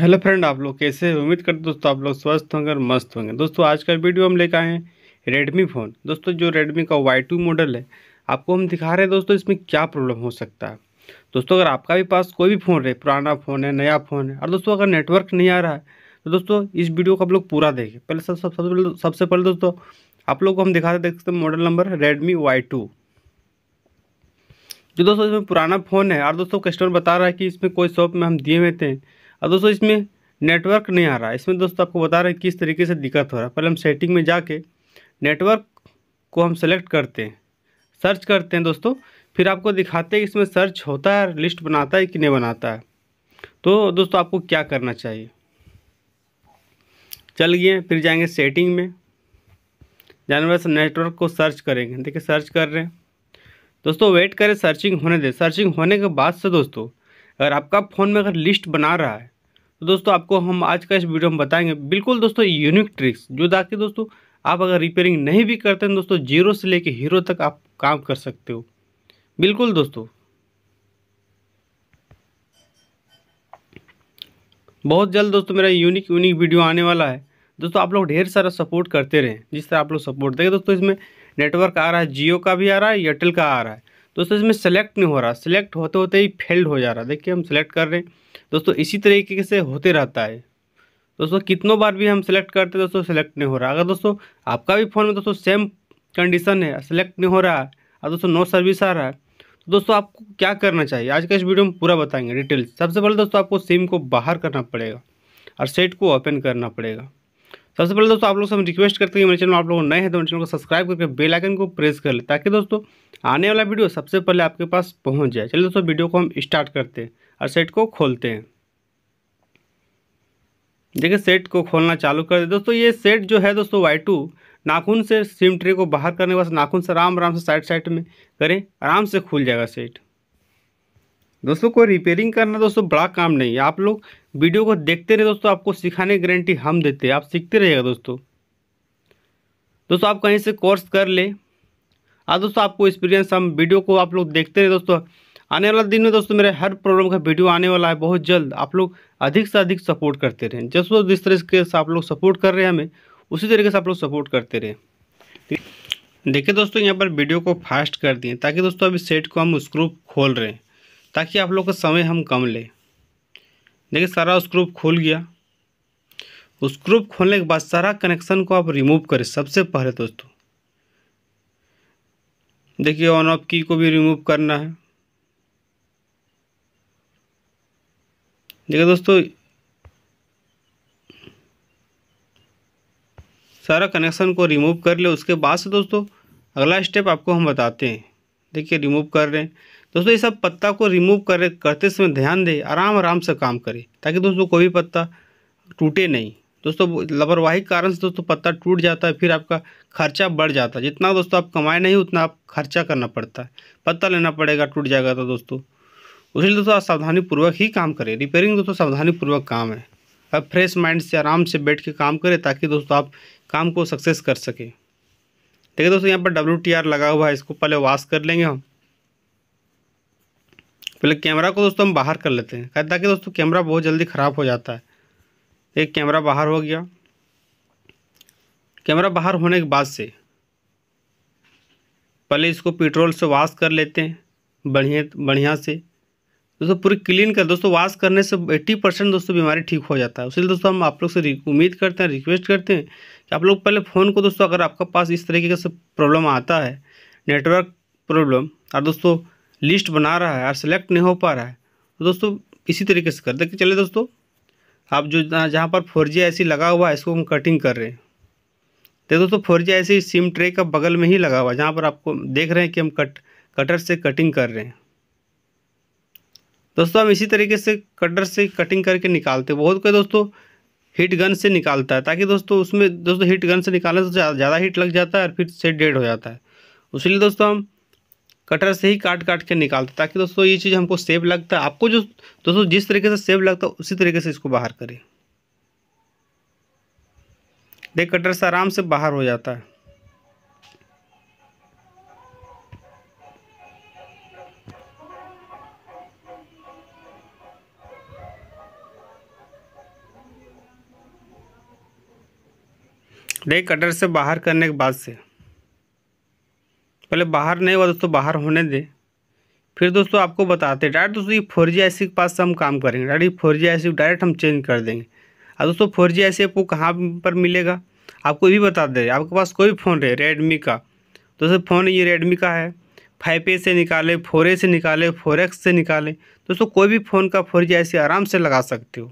hello friend आप लोग कैसे हैं उम्मीद करते दोस्तों आप लोग स्वस्थ होंगे और मस्त होंगे दोस्तों आज का वीडियो हम लेकर आए हैं रेडमी फ़ोन दोस्तों जो रेडमी का वाई टू मॉडल है आपको हम दिखा रहे हैं दोस्तों इसमें क्या प्रॉब्लम हो सकता है दोस्तों अगर आपका भी पास कोई भी फ़ोन रहे पुराना फ़ोन है नया फ़ोन है और दोस्तों अगर नेटवर्क नहीं आ रहा है तो दोस्तों इस वीडियो को आप लोग पूरा देखें पहले सब सबसे पहले सबसे पहले दोस्तों आप लोग को हम दिखा देख सकते model number Redmi Y two जो दोस्तों इसमें पुराना फ़ोन है और दोस्तों कस्टमर बता रहा है कि इसमें कोई शॉप में हम दिए हुए थे और दोस्तों इसमें नेटवर्क नहीं आ रहा है इसमें दोस्तों आपको बता रहे हैं किस तरीके से दिक्कत हो रहा है पहले हम सेटिंग में जाके नेटवर्क को हम सेलेक्ट करते हैं सर्च करते हैं दोस्तों फिर आपको दिखाते हैं इसमें सर्च होता है लिस्ट बनाता है कि नहीं बनाता है तो दोस्तों आपको क्या करना चाहिए चल गए फिर जाएंगे सेटिंग में जाने वैसे नेटवर्क को सर्च करेंगे देखिए सर्च कर रहे हैं दोस्तों वेट करें सर्चिंग होने दें सर्चिंग होने के बाद से दोस्तों अगर आपका फ़ोन में अगर लिस्ट बना रहा है तो दोस्तों आपको हम आज का इस वीडियो में बताएंगे बिल्कुल दोस्तों यूनिक ट्रिक्स जो ताकि दोस्तों आप अगर रिपेयरिंग नहीं भी करते हैं दोस्तों जीरो से लेकर हीरो तक आप काम कर सकते हो बिल्कुल दोस्तों बहुत जल्द दोस्तों मेरा यूनिक यूनिक वीडियो आने वाला है दोस्तों आप लोग ढेर सारा सपोर्ट करते रहें जिस तरह आप लोग सपोर्ट देंगे दोस्तों इसमें नेटवर्क आ रहा है जियो का भी आ रहा है एयरटेल का आ रहा है दोस्तों इसमें सेलेक्ट नहीं हो रहा सेलेक्ट होते होते ही फेल्ड हो जा रहा है देखिए हम सेलेक्ट कर रहे हैं दोस्तों इसी तरीके से होते रहता है दोस्तों कितनों बार भी हम सेलेक्ट करते हैं दोस्तों सेलेक्ट नहीं हो रहा अगर दोस्तों आपका भी फ़ोन में दोस्तों सेम कंडीशन है सेलेक्ट नहीं हो रहा है और दोस्तों नो सर्विस आ रहा है तो दोस्तों आपको क्या करना चाहिए आज का इस वीडियो में पूरा बताएंगे डिटेल्स सबसे पहले दोस्तों आपको सिम को बाहर करना पड़ेगा और सेट को ओपन करना पड़ेगा सबसे पहले दोस्तों आप लोग से हम रिक्वेस्ट करते हैं मेरे चैनल आप लोग नए हैं तो मेरे चैनल को सब्सक्राइब करके बेल आइकन को प्रेस कर ले ताकि दोस्तों आने वाला वीडियो सबसे पहले आपके पास पहुंच जाए चलिए दोस्तों वीडियो को हम स्टार्ट करते हैं और सेट को खोलते हैं देखिए सेट को खोलना चालू कर दे दोस्तों ये सेट जो है दोस्तों वाई टू नाखून से सिम ट्रे को बाहर करने के बाद नाखून से आराम आराम से साइड साइड में करें आराम से खुल जाएगा सेट दोस्तों कोई रिपेयरिंग करना दोस्तों बड़ा काम नहीं है आप लोग वीडियो को देखते रहे दोस्तों आपको सिखाने की गारंटी हम देते हैं आप सीखते रहिएगा दोस्तों दोस्तों आप कहीं से कोर्स कर ले आज दोस्तों आपको एक्सपीरियंस हम वीडियो को आप लोग देखते रहे दोस्तों आने वाला दिन में दोस्तों मेरे हर प्रोग्राम का वीडियो आने वाला है बहुत जल्द आप लोग अधिक से अधिक सपोर्ट करते रहें जिस वो जिस तरीके से आप लोग सपोर्ट कर रहे हैं हमें उसी तरीके से आप लोग सपोर्ट करते रहें देखिए दोस्तों यहाँ पर वीडियो को फास्ट कर दिए ताकि दोस्तों अभी सेट को हम स्क्रू खोल रहे हैं ताकि आप लोग का समय हम कम लें देखिए सारा स्क्रूप खुल गया स्क्रूप खोलने के बाद सारा कनेक्शन को आप रिमूव करें सबसे पहले दोस्तों देखिए ऑन ऑफ की को भी रिमूव करना है देखो दोस्तों सारा कनेक्शन को रिमूव कर ले उसके बाद से दोस्तों अगला स्टेप आपको हम बताते हैं देखिए रिमूव कर रहे हैं दोस्तों ये सब पत्ता को रिमूव कर करते समय ध्यान दें आराम आराम से काम करें ताकि दोस्तों कोई भी पत्ता टूटे नहीं दोस्तों लापरवाही के कारण से दोस्तों पत्ता टूट जाता है फिर आपका खर्चा बढ़ जाता है जितना दोस्तों आप कमाए नहीं उतना आप खर्चा करना पड़ता है पत्ता लेना पड़ेगा टूट जाएगा तो दोस्तों लिए दोस्तों सावधानी पूर्वक ही काम करें रिपेयरिंग दोस्तों सावधानी पूर्वक काम है अब फ्रेश माइंड से आराम से बैठ के काम करें ताकि दोस्तों आप काम को सक्सेस कर सकें देखिए दोस्तों यहाँ पर डब्ल्यू लगा हुआ है इसको पहले वॉश कर लेंगे हम पहले कैमरा को दोस्तों हम बाहर कर लेते हैं कि दोस्तों कैमरा बहुत जल्दी ख़राब हो जाता है एक कैमरा बाहर हो गया कैमरा बाहर होने के बाद से पहले इसको पेट्रोल से वॉश कर लेते हैं बढ़िया बढ़िया से दोस्तों पूरी क्लीन कर दोस्तों वॉश करने से एट्टी परसेंट दोस्तों बीमारी ठीक हो जाता है उसी दोस्तों हम आप लोग से उम्मीद करते हैं रिक्वेस्ट करते हैं कि आप लोग पहले फ़ोन को दोस्तों अगर आपका पास इस तरीके का प्रॉब्लम आता है नेटवर्क प्रॉब्लम और दोस्तों लिस्ट बना रहा है और सेलेक्ट नहीं हो पा रहा है तो दोस्तों इसी तरीके से कर देखिए चले दोस्तों आप जो जहाँ पर फोर जी ऐसी लगा हुआ है इसको हम कटिंग कर रहे हैं तो दोस्तों फोर जी ऐसी सिम ट्रे का बगल में ही लगा हुआ है जहाँ पर आपको देख रहे हैं कि हम कट कटर से कटिंग कर रहे हैं दोस्तों हम इसी तरीके से कटर से कटिंग करके निकालते हैं बहुत कोई दोस्तों हीट गन से निकालता है ताकि दोस्तों उसमें दोस्तों हीट गन से निकालने से ज़्यादा हीट लग जाता है और फिर से डेड हो जाता है उसी दोस्तों हम कटर से ही काट काट के निकालते ताकि दोस्तों ये चीज़ हमको सेफ लगता है आपको जो दोस्तों जिस तरीके से सेफ लगता है उसी तरीके से इसको बाहर करें देख कटर से आराम से बाहर हो जाता है नहीं कटर से बाहर करने के बाद से पहले बाहर नहीं हुआ दोस्तों बाहर होने दें फिर दोस्तों आपको बताते डायरेक्ट दोस्तों ये फोर जी आई सी के पास से हम काम करेंगे direct four G I C direct हम चेंज कर देंगे और दोस्तों फोर जी आई सी आपको कहाँ पर मिलेगा आपको ये भी बता दे आपके पास कोई फ़ोन है रेडमी का दोस्तों फ़ोन ये रेडमी का है फाइव ए से निकाले फोर ए से निकाले फोर एक्स से निकाले दोस्तों कोई भी फ़ोन का फोर जी आई सी आराम से लगा सकते हो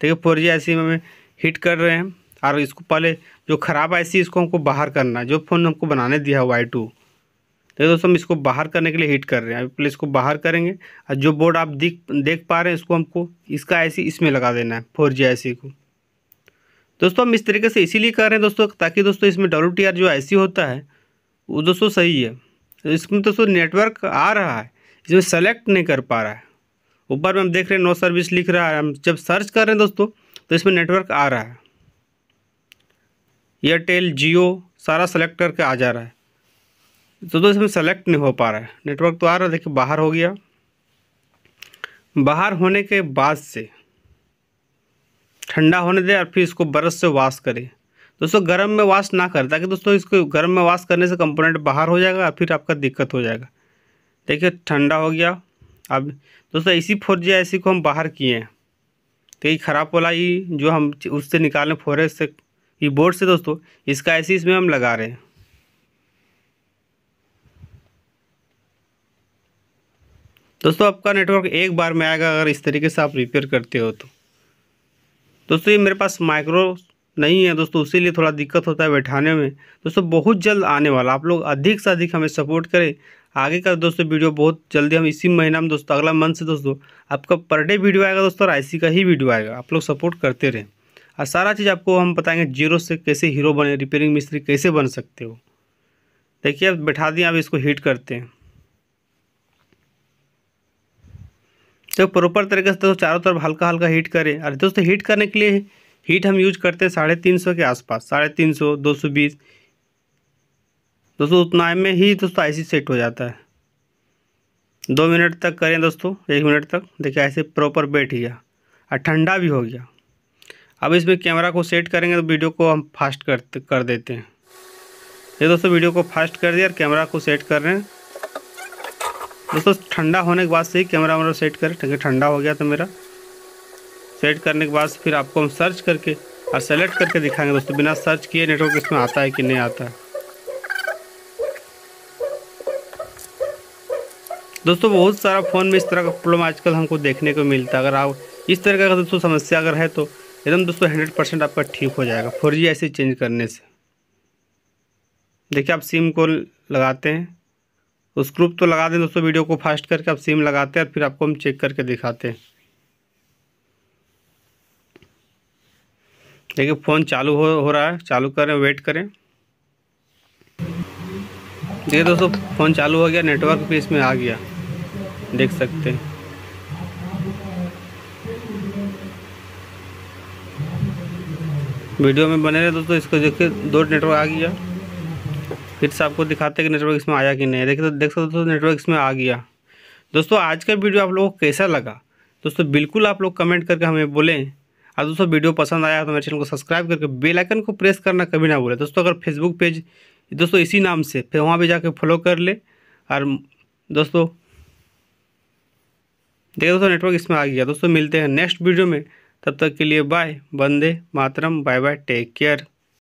ठीक है फोर जी आई सी में हमें हिट कर रहे हैं और इसको पहले जो ख़राब आई सी इसको हमको बाहर करना है जो फ़ोन हमको बनाने दिया वाई टू तो दोस्तों हम इसको बाहर करने के लिए हीट कर रहे हैं पहले इसको बाहर करेंगे और जो बोर्ड आप देख देख पा रहे हैं इसको हमको इसका आई इसमें लगा देना है फोर जी को दोस्तों हम इस तरीके से इसीलिए कर रहे हैं दोस्तों ताकि दोस्तों इसमें डब्ल्यू टी आर जो आई होता है वो दोस्तों सही है तो इसमें दोस्तों नेटवर्क आ रहा है इसमें सेलेक्ट नहीं कर पा रहा है ऊपर में हम देख रहे हैं नो सर्विस लिख रहा है हम जब सर्च कर रहे हैं दोस्तों तो इसमें नेटवर्क आ रहा है एयरटेल जियो सारा सेलेक्ट करके आ जा रहा है तो दोस्तों इसमें सेलेक्ट नहीं हो पा रहा है नेटवर्क तो आ रहा है देखिए बाहर हो गया बाहर होने के बाद से ठंडा होने दे और फिर इसको बर्फ से वाश करें दोस्तों गर्म में वाश ना करें ताकि दोस्तों इसको गर्म में वाश करने से कंपोनेंट बाहर हो जाएगा और फिर आपका दिक्कत हो जाएगा देखिए ठंडा हो गया अब दोस्तों इसी फोर जी को हम बाहर किए हैं तो ये ख़राब वाला ही जो हम उससे निकालें फोरेज से ये बोर्ड से दोस्तों इसका ऐसी इसमें हम लगा रहे हैं दोस्तों आपका नेटवर्क एक बार में आएगा अगर इस तरीके से आप रिपेयर करते हो तो दोस्तों ये मेरे पास माइक्रो नहीं है दोस्तों उसीलिए थोड़ा दिक्कत होता है बैठाने में दोस्तों बहुत जल्द आने वाला आप लोग अधिक से अधिक हमें सपोर्ट करें आगे का दोस्तों वीडियो बहुत जल्दी हम इसी महीना में दोस्तों अगला मंथ से दोस्तों आपका पर डे वीडियो आएगा दोस्तों और आईसी का ही वीडियो आएगा आप लोग सपोर्ट करते रहें और सारा चीज़ आपको हम बताएंगे जीरो से कैसे हीरो बने रिपेयरिंग मिस्त्री कैसे बन सकते हो देखिए अब बैठा दिए आप इसको हीट करते हैं तो प्रॉपर तरीके से दोस्तों चारों तरफ हल्का हल्का हीट करें और दोस्तों हीट करने के लिए हीट हम यूज करते हैं साढ़े तीन सौ के आसपास साढ़े तीन सौ दो सौ बीस दोस्तों उतना में ही दोस्तों ऐसी सेट हो जाता है दो मिनट तक करें दोस्तों एक मिनट तक देखिए ऐसे प्रॉपर बैठ गया और ठंडा भी हो गया अब इसमें कैमरा को सेट करेंगे तो वीडियो को हम फास्ट कर कर देते हैं ये दोस्तों वीडियो को फास्ट कर दिया और कैमरा को सेट कर रहे हैं दोस्तों ठंडा होने के बाद से ही कैमरा वैमरा सेट करें ठीक ठंडा हो गया था मेरा सेट करने के बाद फिर आपको हम सर्च करके और सेलेक्ट करके दिखाएंगे दोस्तों बिना सर्च किए नेटवर्क इसमें आता है कि नहीं आता है दोस्तों बहुत सारा फ़ोन में इस तरह का प्रॉब्लम आजकल हमको देखने को मिलता है अगर आप इस तरह का दोस्तों समस्या अगर है तो एकदम दोस्तों हंड्रेड परसेंट आपका ठीक हो जाएगा फोर जी ऐसे चेंज करने से देखिए आप सिम को लगाते हैं उस ग्रुप तो लगा दें दोस्तों वीडियो को फास्ट करके आप सिम लगाते हैं और फिर आपको हम चेक करके दिखाते हैं देखिए फ़ोन चालू हो हो रहा है चालू करें वेट करें देखिए दोस्तों फ़ोन चालू हो गया नेटवर्क भी इसमें आ गया देख सकते हैं वीडियो में बने रहे दोस्तों इसको देखिए दो नेटवर्क आ गया फिर से आपको दिखाते हैं कि नेटवर्क इसमें आया कि नहीं देखिए तो देख सकते दोस्तों नेटवर्क इसमें आ गया दोस्तों आज का वीडियो आप लोगों को कैसा लगा दोस्तों बिल्कुल आप लोग कमेंट करके हमें बोलें और दोस्तों वीडियो पसंद आया तो मेरे चैनल को सब्सक्राइब करके बेल आइकन को प्रेस करना कभी ना भूलें दोस्तों अगर फेसबुक पेज दोस्तों इसी नाम से फिर वहाँ भी जाके फॉलो कर ले और दोस्तों देखिए दोस्तों नेटवर्क इसमें आ गया दोस्तों मिलते हैं नेक्स्ट वीडियो में तब तक के लिए बाय वंदे मातरम बाय बाय टेक केयर